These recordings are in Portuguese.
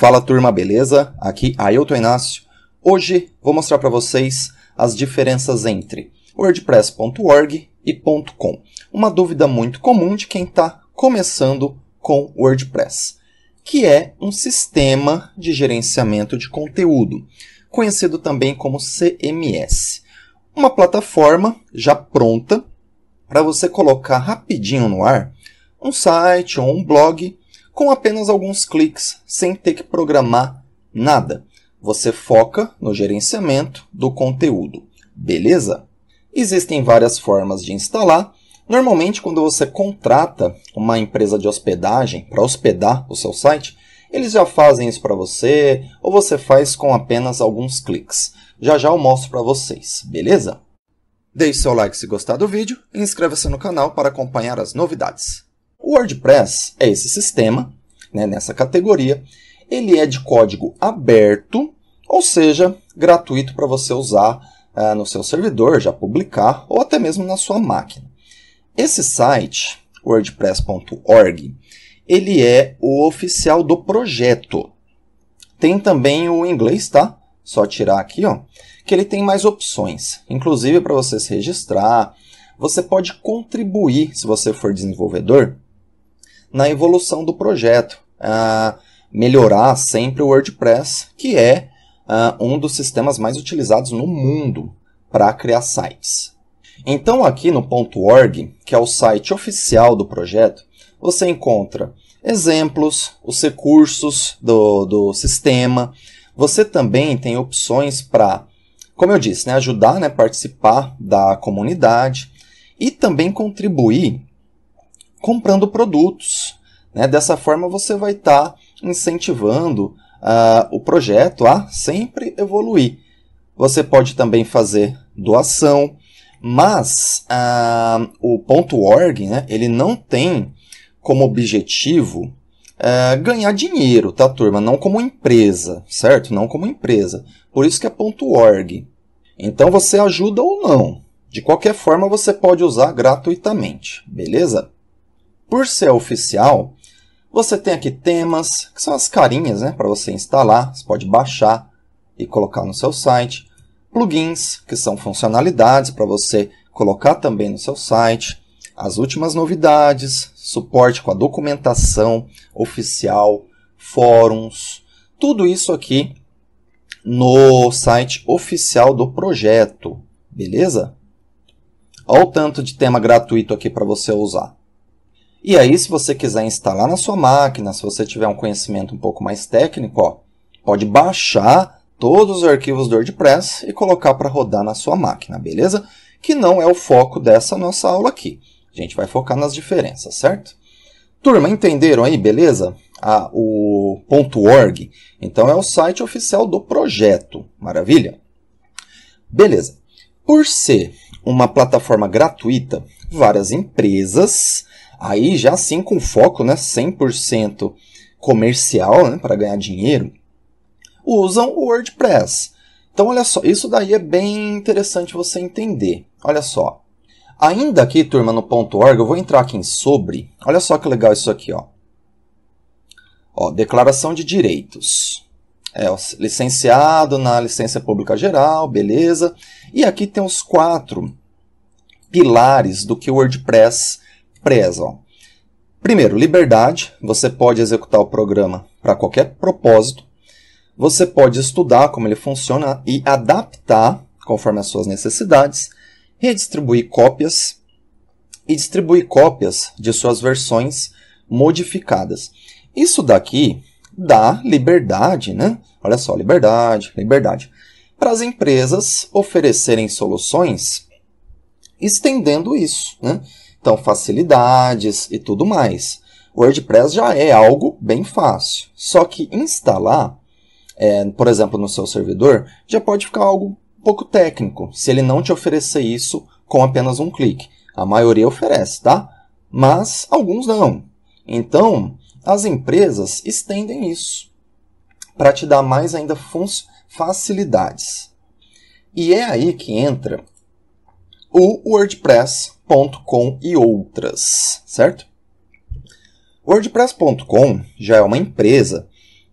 Fala turma, beleza? Aqui Ailton Inácio. Hoje vou mostrar para vocês as diferenças entre wordpress.org e .com. Uma dúvida muito comum de quem está começando com WordPress, que é um sistema de gerenciamento de conteúdo, conhecido também como CMS. Uma plataforma já pronta para você colocar rapidinho no ar um site ou um blog com apenas alguns cliques, sem ter que programar nada. Você foca no gerenciamento do conteúdo, beleza? Existem várias formas de instalar. Normalmente, quando você contrata uma empresa de hospedagem para hospedar o seu site, eles já fazem isso para você ou você faz com apenas alguns cliques. Já já eu mostro para vocês, beleza? Deixe seu like se gostar do vídeo e inscreva-se no canal para acompanhar as novidades. O WordPress é esse sistema, né, nessa categoria. Ele é de código aberto, ou seja, gratuito para você usar ah, no seu servidor, já publicar, ou até mesmo na sua máquina. Esse site, wordpress.org, ele é o oficial do projeto. Tem também o inglês, tá? Só tirar aqui, ó, que ele tem mais opções, inclusive para você se registrar. Você pode contribuir, se você for desenvolvedor, na evolução do projeto, a melhorar sempre o WordPress, que é a, um dos sistemas mais utilizados no mundo para criar sites. Então aqui no .org, que é o site oficial do projeto, você encontra exemplos, os recursos do, do sistema. Você também tem opções para, como eu disse, né, ajudar, né, participar da comunidade e também contribuir comprando produtos. Né? Dessa forma, você vai estar tá incentivando uh, o projeto a sempre evoluir. Você pode também fazer doação, mas uh, o ponto .org né, ele não tem como objetivo uh, ganhar dinheiro, tá turma? Não como empresa, certo? Não como empresa. Por isso que é ponto .org. Então você ajuda ou não. De qualquer forma, você pode usar gratuitamente, beleza? Por ser oficial, você tem aqui temas, que são as carinhas né, para você instalar, você pode baixar e colocar no seu site. Plugins, que são funcionalidades para você colocar também no seu site. As últimas novidades, suporte com a documentação oficial, fóruns, tudo isso aqui no site oficial do projeto, beleza? Olha o tanto de tema gratuito aqui para você usar. E aí, se você quiser instalar na sua máquina, se você tiver um conhecimento um pouco mais técnico, ó, pode baixar todos os arquivos do WordPress e colocar para rodar na sua máquina, beleza? Que não é o foco dessa nossa aula aqui. A gente vai focar nas diferenças, certo? Turma, entenderam aí, beleza? Ah, o .org, então é o site oficial do projeto, maravilha? Beleza. Por ser uma plataforma gratuita, várias empresas Aí já sim com foco né, 100% comercial, né, para ganhar dinheiro, usam o WordPress. Então olha só, isso daí é bem interessante você entender. Olha só. Ainda aqui, turma, no .org, eu vou entrar aqui em sobre. Olha só que legal isso aqui, ó. Ó, declaração de direitos. É, ó, licenciado na licença pública geral, beleza. E aqui tem os quatro pilares do que o WordPress prezam. Primeiro, liberdade. Você pode executar o programa para qualquer propósito. Você pode estudar como ele funciona e adaptar conforme as suas necessidades, redistribuir cópias e distribuir cópias de suas versões modificadas. Isso daqui dá liberdade, né? Olha só, liberdade, liberdade. Para as empresas oferecerem soluções estendendo isso, né? Então, facilidades e tudo mais. O WordPress já é algo bem fácil. Só que instalar, é, por exemplo, no seu servidor, já pode ficar algo um pouco técnico, se ele não te oferecer isso com apenas um clique. A maioria oferece, tá? Mas alguns não. Então, as empresas estendem isso para te dar mais ainda facilidades. E é aí que entra o WordPress.com e outras, certo? WordPress.com já é uma empresa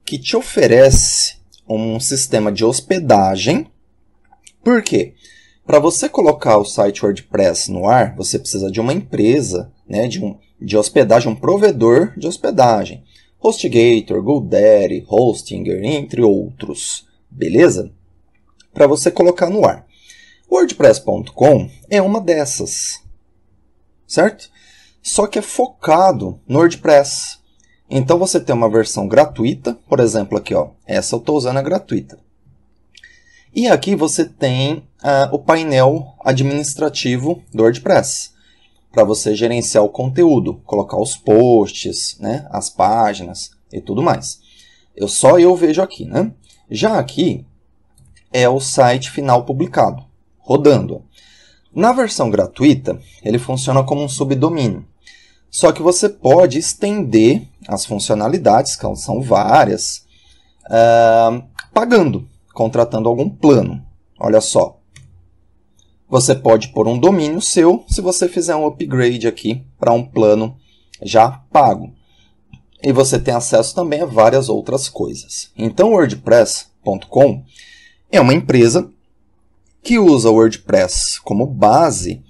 que te oferece um sistema de hospedagem. Por quê? Para você colocar o site WordPress no ar, você precisa de uma empresa né, de, um, de hospedagem, um provedor de hospedagem. HostGator, GoDaddy, Hostinger, entre outros. Beleza? Para você colocar no ar. WordPress.com é uma dessas, certo? Só que é focado no WordPress. Então você tem uma versão gratuita, por exemplo aqui, ó, essa eu estou usando é gratuita. E aqui você tem uh, o painel administrativo do WordPress para você gerenciar o conteúdo, colocar os posts, né, as páginas e tudo mais. Eu só eu vejo aqui, né? Já aqui é o site final publicado rodando. Na versão gratuita, ele funciona como um subdomínio. Só que você pode estender as funcionalidades, que são várias, uh, pagando, contratando algum plano. Olha só. Você pode pôr um domínio seu se você fizer um upgrade aqui para um plano já pago. E você tem acesso também a várias outras coisas. Então, WordPress.com é uma empresa que usa o WordPress como base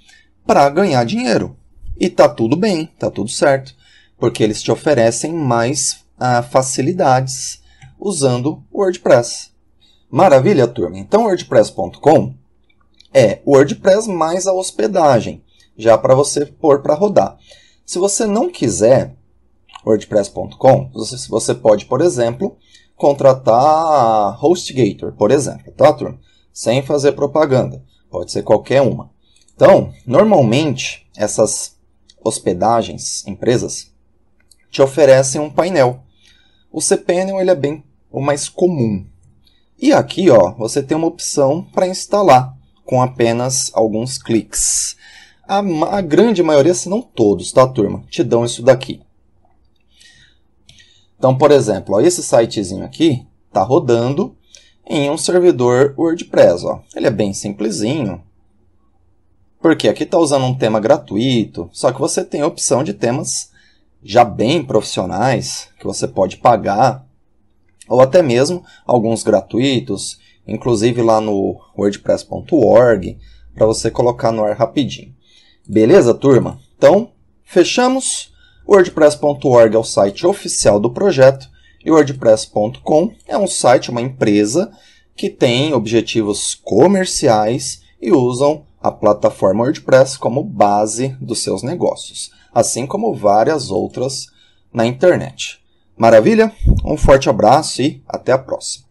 para ganhar dinheiro. E tá tudo bem, tá tudo certo, porque eles te oferecem mais ah, facilidades usando o WordPress. Maravilha, turma. Então, WordPress.com é o WordPress mais a hospedagem, já para você pôr para rodar. Se você não quiser WordPress.com, você, pode, por exemplo, contratar HostGator, por exemplo, tá, turma? sem fazer propaganda. Pode ser qualquer uma. Então, normalmente, essas hospedagens, empresas, te oferecem um painel. O cPanel ele é bem o mais comum. E aqui, ó, você tem uma opção para instalar com apenas alguns cliques. A, a, grande maioria, se não todos, tá, turma? Te dão isso daqui. Então, por exemplo, ó, esse sitezinho aqui tá rodando em um servidor WordPress. Ó. Ele é bem simplesinho, porque aqui está usando um tema gratuito, só que você tem a opção de temas já bem profissionais, que você pode pagar, ou até mesmo alguns gratuitos, inclusive lá no wordpress.org, para você colocar no ar rapidinho. Beleza, turma? Então, fechamos. wordpress.org é o site oficial do projeto. E WordPress.com é um site, uma empresa que tem objetivos comerciais e usam a plataforma WordPress como base dos seus negócios, assim como várias outras na internet. Maravilha? Um forte abraço e até a próxima.